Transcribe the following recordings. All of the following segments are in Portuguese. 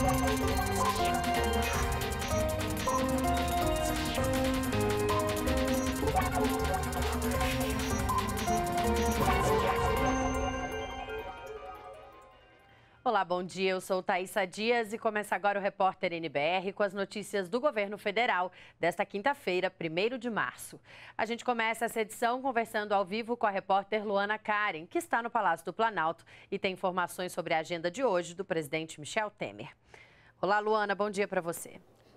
you Olá, bom dia. Eu sou Thaisa Dias e começa agora o Repórter NBR com as notícias do governo federal desta quinta-feira, 1 de março. A gente começa essa edição conversando ao vivo com a repórter Luana Karen, que está no Palácio do Planalto e tem informações sobre a agenda de hoje do presidente Michel Temer. Olá, Luana, bom dia para você.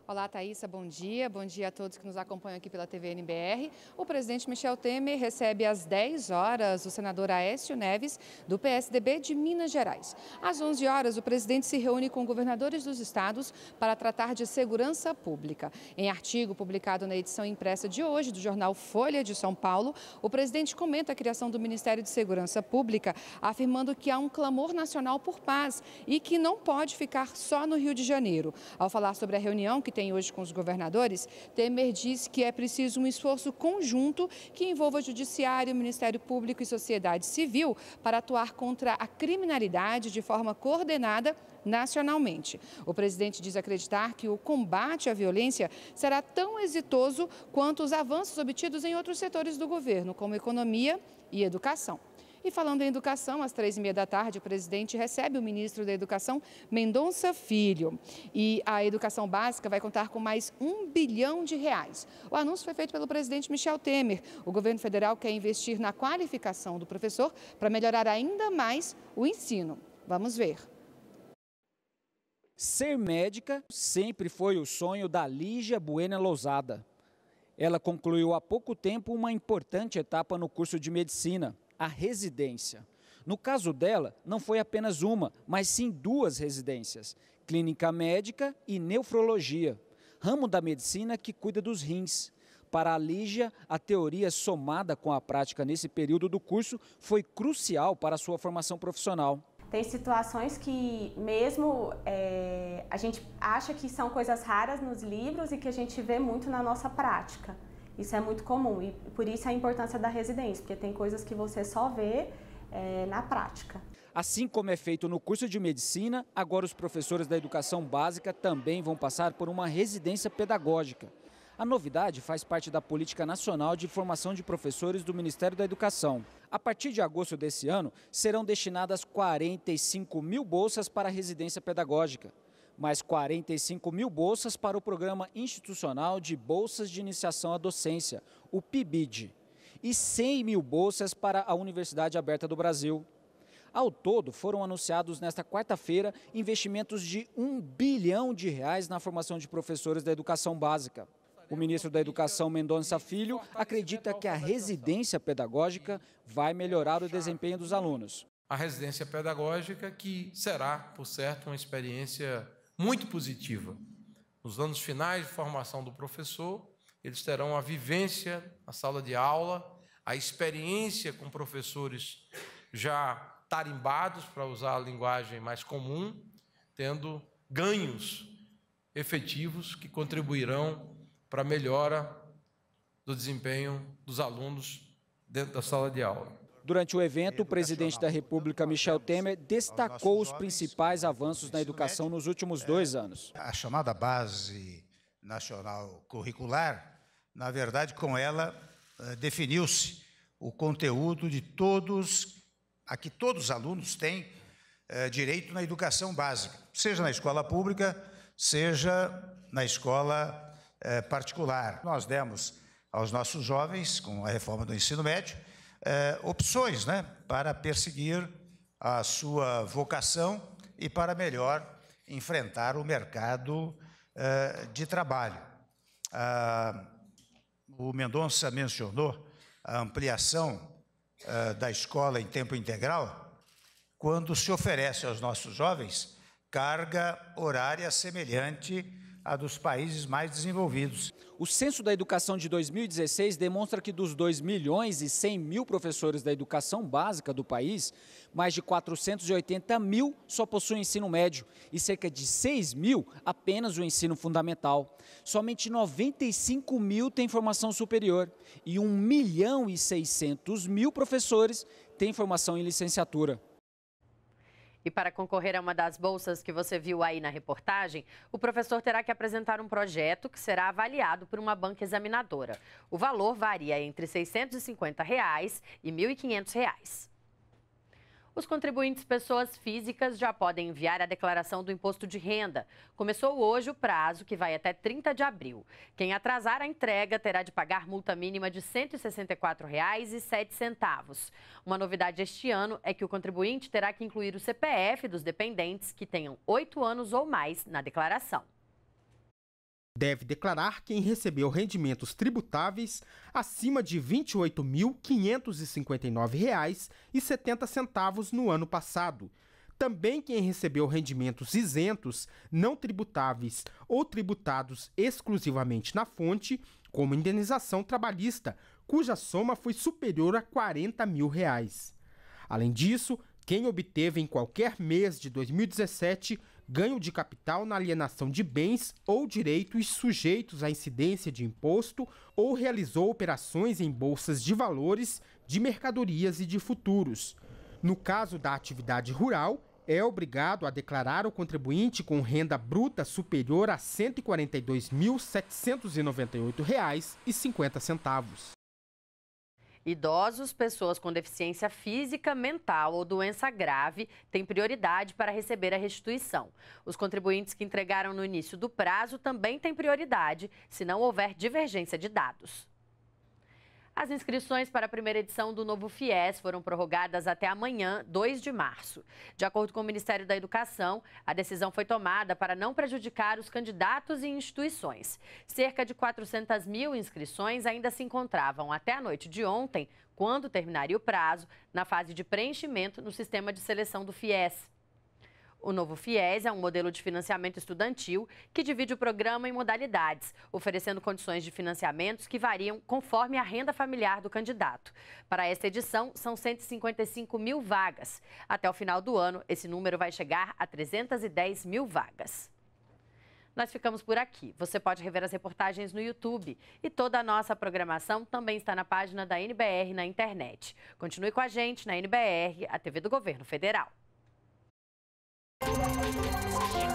Olá, Thaisa, bom dia. Bom dia a todos que nos acompanham aqui pela TV NBR. O presidente Michel Temer recebe às 10 horas o senador Aécio Neves, do PSDB de Minas Gerais. Às 11 horas, o presidente se reúne com governadores dos estados para tratar de segurança pública. Em artigo publicado na edição impressa de hoje do jornal Folha de São Paulo, o presidente comenta a criação do Ministério de Segurança Pública, afirmando que há um clamor nacional por paz e que não pode ficar só no Rio de Janeiro. Ao falar sobre a reunião que tem hoje com os governadores, Temer diz que é preciso um esforço conjunto que envolva Judiciário, Ministério Público e sociedade civil para atuar contra a criminalidade de forma coordenada nacionalmente. O presidente diz acreditar que o combate à violência será tão exitoso quanto os avanços obtidos em outros setores do governo, como economia e educação. E falando em educação, às três e meia da tarde, o presidente recebe o ministro da Educação, Mendonça Filho. E a educação básica vai contar com mais um bilhão de reais. O anúncio foi feito pelo presidente Michel Temer. O governo federal quer investir na qualificação do professor para melhorar ainda mais o ensino. Vamos ver. Ser médica sempre foi o sonho da Lígia Buena Lousada. Ela concluiu há pouco tempo uma importante etapa no curso de medicina a residência. No caso dela, não foi apenas uma, mas sim duas residências: clínica médica e nefrologia, ramo da medicina que cuida dos rins. Para a Lígia, a teoria somada com a prática nesse período do curso foi crucial para a sua formação profissional. Tem situações que, mesmo é, a gente acha que são coisas raras nos livros e que a gente vê muito na nossa prática. Isso é muito comum e por isso a importância da residência, porque tem coisas que você só vê é, na prática. Assim como é feito no curso de medicina, agora os professores da educação básica também vão passar por uma residência pedagógica. A novidade faz parte da Política Nacional de Formação de Professores do Ministério da Educação. A partir de agosto desse ano, serão destinadas 45 mil bolsas para a residência pedagógica mais 45 mil bolsas para o Programa Institucional de Bolsas de Iniciação à Docência, o PIBID, e 100 mil bolsas para a Universidade Aberta do Brasil. Ao todo, foram anunciados nesta quarta-feira investimentos de 1 bilhão de reais na formação de professores da educação básica. O ministro da Educação, Mendonça Filho, acredita que a residência pedagógica vai melhorar o desempenho dos alunos. A residência pedagógica, que será, por certo, uma experiência muito positiva. Nos anos finais de formação do professor, eles terão a vivência na sala de aula, a experiência com professores já tarimbados, para usar a linguagem mais comum, tendo ganhos efetivos que contribuirão para a melhora do desempenho dos alunos dentro da sala de aula. Durante o evento, o presidente da República, Michel Temer, destacou os principais avanços na educação nos últimos é dois anos. A chamada base nacional curricular, na verdade, com ela eh, definiu-se o conteúdo de todos, a que todos os alunos têm eh, direito na educação básica, seja na escola pública, seja na escola eh, particular. Nós demos aos nossos jovens, com a reforma do ensino médio, é, opções né, para perseguir a sua vocação e para melhor enfrentar o mercado é, de trabalho. Ah, o Mendonça mencionou a ampliação é, da escola em tempo integral, quando se oferece aos nossos jovens carga horária semelhante a dos países mais desenvolvidos. O Censo da Educação de 2016 demonstra que dos 2 milhões e 100 mil professores da educação básica do país, mais de 480 mil só possuem ensino médio e cerca de 6 mil apenas o ensino fundamental. Somente 95 mil têm formação superior e 1 milhão e 600 mil professores têm formação em licenciatura. E para concorrer a uma das bolsas que você viu aí na reportagem, o professor terá que apresentar um projeto que será avaliado por uma banca examinadora. O valor varia entre R$ 650 reais e R$ 1.500. Reais. Os contribuintes pessoas físicas já podem enviar a declaração do imposto de renda. Começou hoje o prazo, que vai até 30 de abril. Quem atrasar a entrega terá de pagar multa mínima de R$ 164,07. Uma novidade este ano é que o contribuinte terá que incluir o CPF dos dependentes que tenham oito anos ou mais na declaração deve declarar quem recebeu rendimentos tributáveis acima de R$ 28.559,70 no ano passado. Também quem recebeu rendimentos isentos, não tributáveis ou tributados exclusivamente na fonte, como indenização trabalhista, cuja soma foi superior a R$ 40 mil. Reais. Além disso, quem obteve em qualquer mês de 2017 ganho de capital na alienação de bens ou direitos sujeitos à incidência de imposto ou realizou operações em bolsas de valores, de mercadorias e de futuros. No caso da atividade rural, é obrigado a declarar o contribuinte com renda bruta superior a R$ 142.798,50. Idosos, pessoas com deficiência física, mental ou doença grave têm prioridade para receber a restituição. Os contribuintes que entregaram no início do prazo também têm prioridade, se não houver divergência de dados. As inscrições para a primeira edição do novo FIES foram prorrogadas até amanhã, 2 de março. De acordo com o Ministério da Educação, a decisão foi tomada para não prejudicar os candidatos e instituições. Cerca de 400 mil inscrições ainda se encontravam até a noite de ontem, quando terminaria o prazo, na fase de preenchimento no sistema de seleção do FIES. O novo FIES é um modelo de financiamento estudantil que divide o programa em modalidades, oferecendo condições de financiamentos que variam conforme a renda familiar do candidato. Para esta edição, são 155 mil vagas. Até o final do ano, esse número vai chegar a 310 mil vagas. Nós ficamos por aqui. Você pode rever as reportagens no YouTube. E toda a nossa programação também está na página da NBR na internet. Continue com a gente na NBR, a TV do Governo Federal. Música